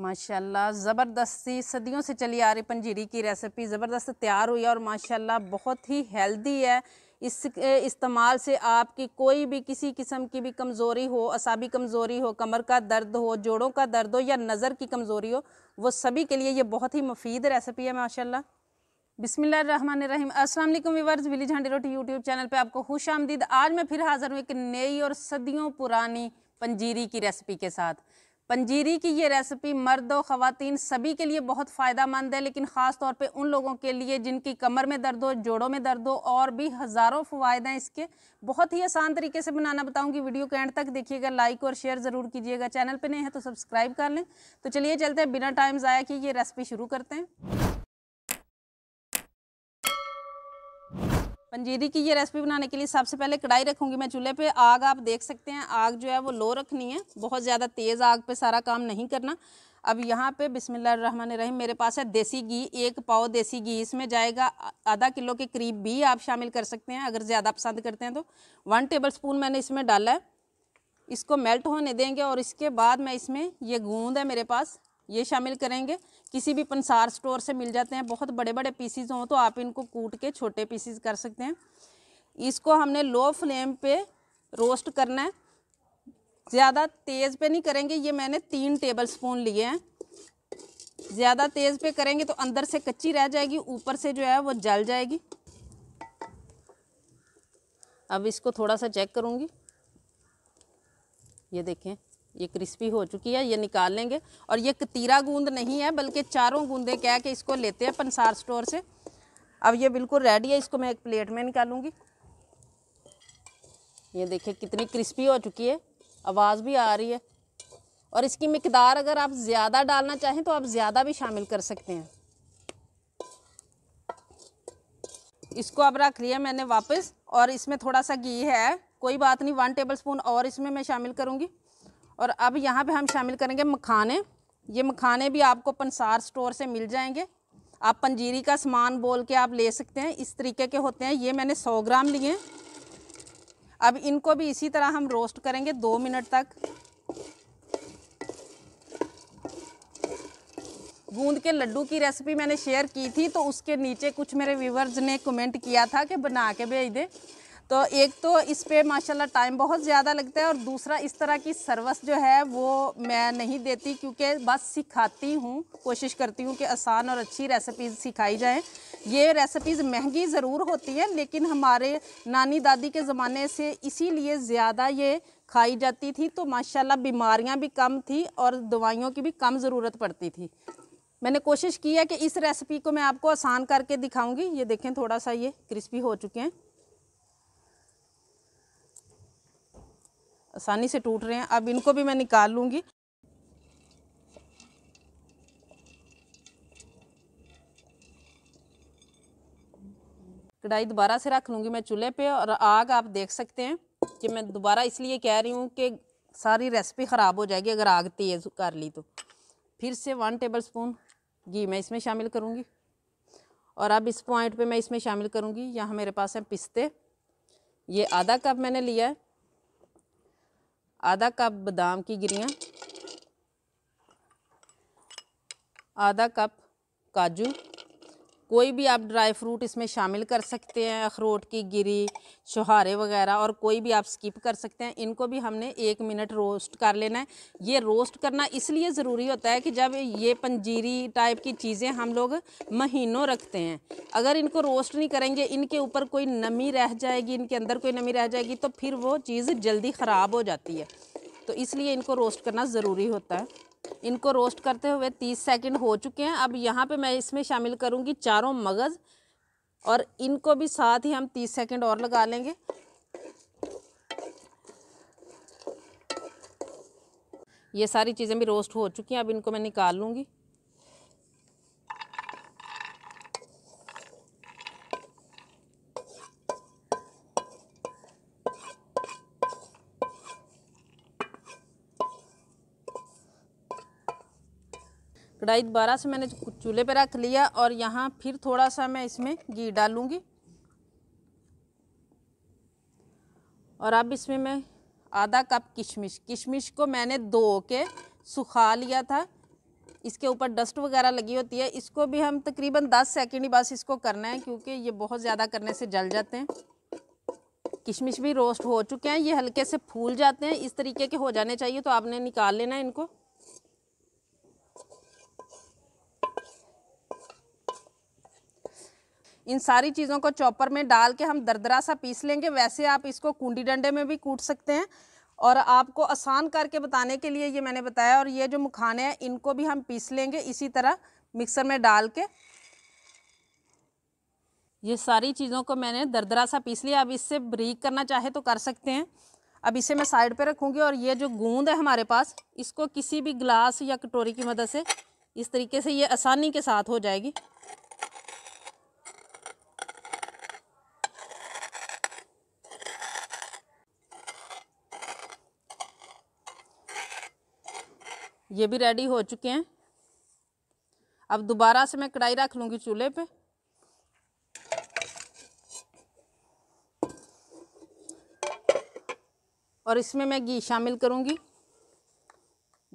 माशाल्लाह ज़बरदस्ती सदियों से चली आ रही पंजीरी की रेसिपी ज़बरदस्त तैयार हुई है और माशाल्लाह बहुत ही हेल्दी है इस इस्तेमाल से आपकी कोई भी किसी किस्म की भी कमज़ोरी हो असाबी कमज़ोरी हो कमर का दर्द हो जोड़ों का दर्द हो या नज़र की कमज़ोरी हो वो सभी के लिए ये बहुत ही मुफीद रेसिपी है माशाल्लाह बिसमिल्ल रहीम अस्सलाम वीवर्स विली हांडी रोटी यूट्यूब चैनल पे आपको खुश आमदीद आज मैं फिर हाजिर हूँ एक नई और सदियों पुरानी पंजीरी की रेसिपी के साथ पंजीरी की ये रेसिपी मर्द और ख़वान सभी के लिए बहुत फ़ायदा मंद है लेकिन ख़ास तौर पे उन लोगों के लिए जिनकी कमर में दर्द हो जोड़ों में दर्द हो और भी हज़ारों फ़वाद हैं इसके बहुत ही आसान तरीके से बनाना बताऊँगी वीडियो के एंड तक देखिएगा लाइक और शेयर ज़रूर कीजिएगा चैनल पर नहीं है तो सब्सक्राइब कर लें तो चलिए चलते हैं बिना टाइम ज़ाया कि ये रेसिपी शुरू करते हैं पंजीरी की ये रेसिपी बनाने के लिए सबसे पहले कढ़ाई रखूँगी मैं चूल्हे पे आग आप देख सकते हैं आग जो है वो लो रखनी है बहुत ज़्यादा तेज़ आग पे सारा काम नहीं करना अब यहाँ पे बिसमिल्ल रहीम मेरे पास है देसी घी एक पाव देसी घी इसमें जाएगा आधा किलो के करीब भी आप शामिल कर सकते हैं अगर ज़्यादा पसंद करते हैं तो वन टेबल स्पून मैंने इसमें डाला है इसको मेल्ट होने देंगे और इसके बाद मैं इसमें ये गूंद है मेरे पास ये शामिल करेंगे किसी भी पंसार स्टोर से मिल जाते हैं बहुत बड़े बड़े पीसीज हों तो आप इनको कूट के छोटे पीसीज कर सकते हैं इसको हमने लो फ्लेम पे रोस्ट करना है ज़्यादा तेज़ पे नहीं करेंगे ये मैंने तीन टेबल स्पून लिए हैं ज़्यादा तेज़ पे करेंगे तो अंदर से कच्ची रह जाएगी ऊपर से जो है वो जल जाएगी अब इसको थोड़ा सा चेक करूँगी ये देखें ये क्रिस्पी हो चुकी है ये निकाल लेंगे और ये तीरा गूंद नहीं है बल्कि चारों गूंदे कह के इसको लेते हैं पंसार स्टोर से अब ये बिल्कुल रेडी है इसको मैं एक प्लेट में निकालूंगी ये देखिए कितनी क्रिस्पी हो चुकी है आवाज़ भी आ रही है और इसकी मकदार अगर आप ज़्यादा डालना चाहें तो आप ज़्यादा भी शामिल कर सकते हैं इसको अब रख लिया मैंने वापस और इसमें थोड़ा सा घी है कोई बात नहीं वन टेबल स्पून और इसमें मैं शामिल करूँगी और अब यहाँ पे हम शामिल करेंगे मखाने ये मखाने भी आपको पंसार स्टोर से मिल जाएंगे आप पंजीरी का सामान बोल के आप ले सकते हैं इस तरीके के होते हैं ये मैंने 100 ग्राम लिए हैं अब इनको भी इसी तरह हम रोस्ट करेंगे दो मिनट तक गूंद के लड्डू की रेसिपी मैंने शेयर की थी तो उसके नीचे कुछ मेरे व्यूवर्स ने कमेंट किया था कि बना के भेज दें तो एक तो इस पर माशाल्लाह टाइम बहुत ज़्यादा लगता है और दूसरा इस तरह की सर्विस जो है वो मैं नहीं देती क्योंकि बस सिखाती हूँ कोशिश करती हूँ कि आसान और अच्छी रेसिपीज़ सिखाई जाएँ ये रेसिपीज़ महंगी ज़रूर होती हैं लेकिन हमारे नानी दादी के ज़माने से इसीलिए ज़्यादा ये खाई जाती थी तो माशाला बीमारियाँ भी कम थी और दवाइयों की भी कम ज़रूरत पड़ती थी मैंने कोशिश की है कि इस रेसिपी को मैं आपको आसान करके दिखाऊंगी ये देखें थोड़ा सा ये क्रिस्पी हो चुके हैं आसानी से टूट रहे हैं अब इनको भी मैं निकाल लूँगी कढ़ाई दोबारा से रख लूँगी मैं चूल्हे पे और आग आप देख सकते हैं कि मैं दोबारा इसलिए कह रही हूँ कि सारी रेसिपी ख़राब हो जाएगी अगर आग तेज़ कर ली तो फिर से वन टेबल स्पून घी मैं इसमें शामिल करूँगी और अब इस पॉइंट पे मैं इसमें शामिल करूँगी यहाँ मेरे पास है पिस्ते ये आधा कप मैंने लिया है आधा कप बादाम की गिरियाँ आधा कप काजू कोई भी आप ड्राई फ्रूट इसमें शामिल कर सकते हैं अखरोट की गिरी छुहारे वगैरह और कोई भी आप स्किप कर सकते हैं इनको भी हमने एक मिनट रोस्ट कर लेना है ये रोस्ट करना इसलिए ज़रूरी होता है कि जब ये पंजीरी टाइप की चीज़ें हम लोग महीनों रखते हैं अगर इनको रोस्ट नहीं करेंगे इनके ऊपर कोई नमी रह जाएगी इनके अंदर कोई नमी रह जाएगी तो फिर वो चीज़ जल्दी ख़राब हो जाती है तो इसलिए इनको रोस्ट करना ज़रूरी होता है इनको रोस्ट करते हुए तीस सेकंड हो चुके हैं अब यहाँ पे मैं इसमें शामिल करूँगी चारों मगज़ और इनको भी साथ ही हम तीस सेकंड और लगा लेंगे ये सारी चीज़ें भी रोस्ट हो चुकी हैं अब इनको मैं निकाल लूँगी कढ़ाई दोबारा से मैंने चूल्हे पर रख लिया और यहाँ फिर थोड़ा सा मैं इसमें घी डालूँगी और अब इसमें मैं आधा कप किशमिश किशमिश को मैंने धो के सुखा लिया था इसके ऊपर डस्ट वगैरह लगी होती है इसको भी हम तकरीबन 10 सेकेंड ही बस इसको करना है क्योंकि ये बहुत ज़्यादा करने से जल जाते हैं किशमिश भी रोस्ट हो चुके हैं ये हल्के से फूल जाते हैं इस तरीके के हो जाने चाहिए तो आपने निकाल लेना इनको इन सारी चीज़ों को चॉपर में डाल के हम दरदरा सा पीस लेंगे वैसे आप इसको कुंडी डंडे में भी कूट सकते हैं और आपको आसान करके बताने के लिए ये मैंने बताया और ये जो मखाने हैं इनको भी हम पीस लेंगे इसी तरह मिक्सर में डाल के ये सारी चीज़ों को मैंने दरदरा सा पीस लिया अब इससे ब्रीक करना चाहे तो कर सकते हैं अब इसे मैं साइड पे रखूँगी और ये जो गूंद है हमारे पास इसको किसी भी ग्लास या कटोरी की मदद से इस तरीके से ये आसानी के साथ हो जाएगी ये भी रेडी हो चुके हैं अब दोबारा से मैं कढ़ाई रख लूँगी चूल्हे पे और इसमें मैं घी शामिल करूँगी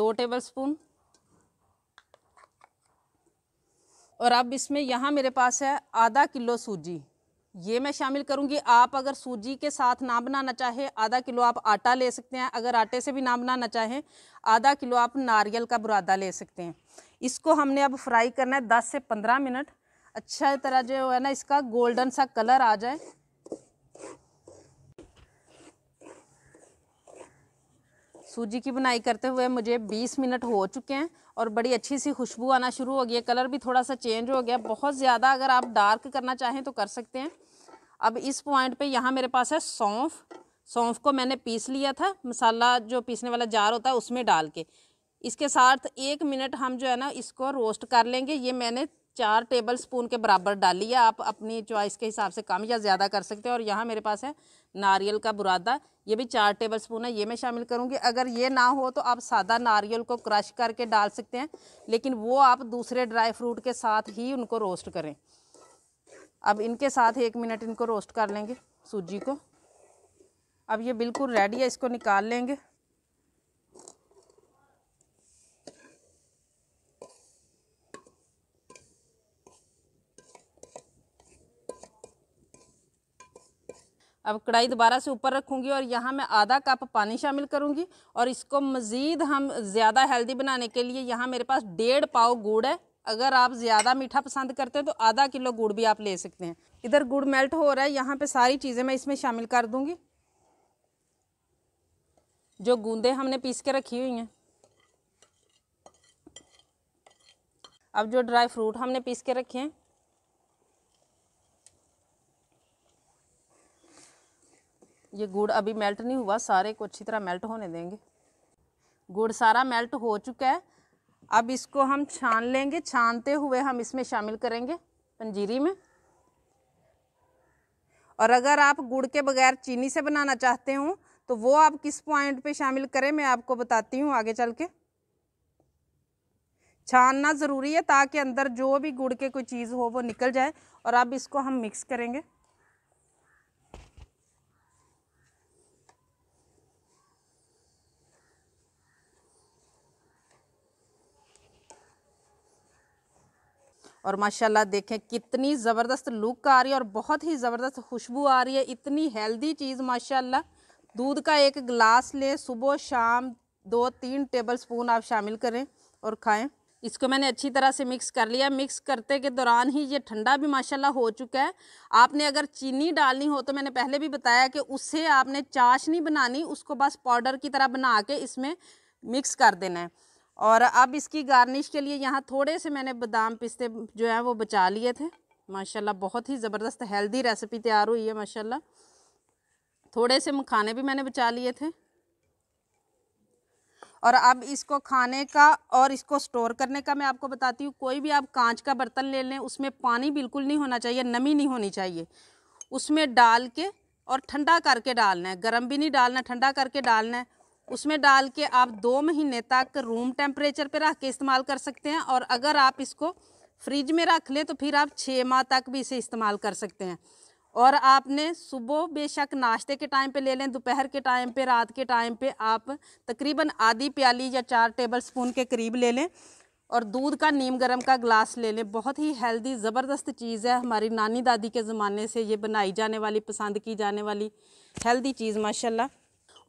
दो टेबल स्पून और अब इसमें यहाँ मेरे पास है आधा किलो सूजी ये मैं शामिल करूँगी आप अगर सूजी के साथ ना बनाना चाहें आधा किलो आप आटा ले सकते हैं अगर आटे से भी ना बनाना चाहें आधा किलो आप नारियल का बुरादा ले सकते हैं इसको हमने अब फ्राई करना है दस से पंद्रह मिनट अच्छा तरह जो है ना इसका गोल्डन सा कलर आ जाए सूजी की बुनाई करते हुए मुझे 20 मिनट हो चुके हैं और बड़ी अच्छी सी खुशबू आना शुरू हो गई है कलर भी थोड़ा सा चेंज हो गया बहुत ज़्यादा अगर आप डार्क करना चाहें तो कर सकते हैं अब इस पॉइंट पे यहाँ मेरे पास है सौंफ सौंफ को मैंने पीस लिया था मसाला जो पीसने वाला जार होता है उसमें डाल के इसके साथ एक मिनट हम जो है ना इसको रोस्ट कर लेंगे ये मैंने चार टेबल स्पून के बराबर डाली है आप अपनी चॉइस के हिसाब से कम या ज़्यादा कर सकते हैं और यहाँ मेरे पास है नारियल का बुरादा ये भी चार टेबल स्पून है ये मैं शामिल करूँगी अगर ये ना हो तो आप सादा नारियल को क्रश करके डाल सकते हैं लेकिन वो आप दूसरे ड्राई फ्रूट के साथ ही उनको रोस्ट करें अब इनके साथ एक मिनट इनको रोस्ट कर लेंगे सूजी को अब ये बिल्कुल रेडी है इसको निकाल लेंगे अब कढ़ाई दोबारा से ऊपर रखूँगी और यहाँ मैं आधा कप पानी शामिल करूँगी और इसको मज़ीद हम ज़्यादा हेल्दी बनाने के लिए यहाँ मेरे पास डेढ़ पाव गुड़ है अगर आप ज़्यादा मीठा पसंद करते हैं तो आधा किलो गुड़ भी आप ले सकते हैं इधर गुड़ मेल्ट हो रहा है यहाँ पे सारी चीज़ें मैं इसमें शामिल कर दूँगी जो गूंदे हमने पीस के रखी हुई हैं अब जो ड्राई फ्रूट हमने पीस के रखे हैं ये गुड़ अभी मेल्ट नहीं हुआ सारे को अच्छी तरह मेल्ट होने देंगे गुड़ सारा मेल्ट हो चुका है अब इसको हम छान लेंगे छानते हुए हम इसमें शामिल करेंगे पंजीरी में और अगर आप गुड़ के बगैर चीनी से बनाना चाहते हो तो वो आप किस पॉइंट पे शामिल करें मैं आपको बताती हूँ आगे चल के छानना ज़रूरी है ताकि अंदर जो भी गुड़ के कोई चीज़ हो वो निकल जाए और अब इसको हम मिक्स करेंगे और माशाल्लाह देखें कितनी ज़बरदस्त लुक आ रही है और बहुत ही ज़बरदस्त खुशबू आ रही है इतनी हेल्दी चीज़ माशाल्लाह दूध का एक गिलास लें सुबह शाम दो तीन टेबल स्पून आप शामिल करें और खाएं इसको मैंने अच्छी तरह से मिक्स कर लिया मिक्स करते के दौरान ही ये ठंडा भी माशाल्लाह हो चुका है आपने अगर चीनी डालनी हो तो मैंने पहले भी बताया कि उससे आपने चाश नहीं बनानी उसको बस पाउडर की तरह बना के इसमें मिक्स कर देना है और अब इसकी गार्निश के लिए यहाँ थोड़े से मैंने बादाम पिस्ते जो हैं वो बचा लिए थे माशाल्लाह बहुत ही ज़बरदस्त हेल्दी रेसिपी तैयार हुई है माशाल्लाह थोड़े से मखाने भी मैंने बचा लिए थे और अब इसको खाने का और इसको स्टोर करने का मैं आपको बताती हूँ कोई भी आप कांच का बर्तन ले लें उसमें पानी बिल्कुल नहीं होना चाहिए नमी नहीं होनी चाहिए उसमें डाल के और ठंडा करके डालना है गर्म भी नहीं डालना ठंडा करके डालना है उसमें डाल के आप दो महीने तक रूम टेम्परेचर पे रख के इस्तेमाल कर सकते हैं और अगर आप इसको फ्रिज में रख लें तो फिर आप छः माह तक भी इसे इस्तेमाल कर सकते हैं और आपने सुबह बेशक नाश्ते के टाइम पे ले लें दोपहर के टाइम पे रात के टाइम पे आप तकरीबन आधी प्याली या चार टेबल स्पून के करीब ले लें और दूध का नीम गरम का ग्लास ले लें बहुत ही हेल्दी ज़बरदस्त चीज़ है हमारी नानी दादी के ज़माने से ये बनाई जाने वाली पसंद की जाने वाली हेल्दी चीज़ माशाल्लाह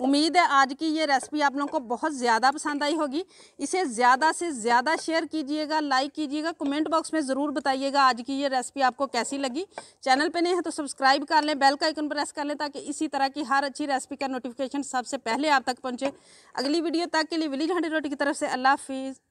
उम्मीद है आज की ये रेसिपी आप लोगों को बहुत ज़्यादा पसंद आई होगी इसे ज़्यादा से ज़्यादा शेयर कीजिएगा लाइक कीजिएगा कमेंट बॉक्स में ज़रूर बताइएगा आज की ये रेसिपी आपको कैसी लगी चैनल पे नहीं है तो सब्सक्राइब कर लें बेल का आइकन प्रेस कर लें ताकि इसी तरह की हर अच्छी रेसिपी का नोटिफिकेशन सबसे पहले आप तक पहुँचे अगली वीडियो तक के लिए विलीज हंडी रोटी की तरफ से अल्लाह हाफिज़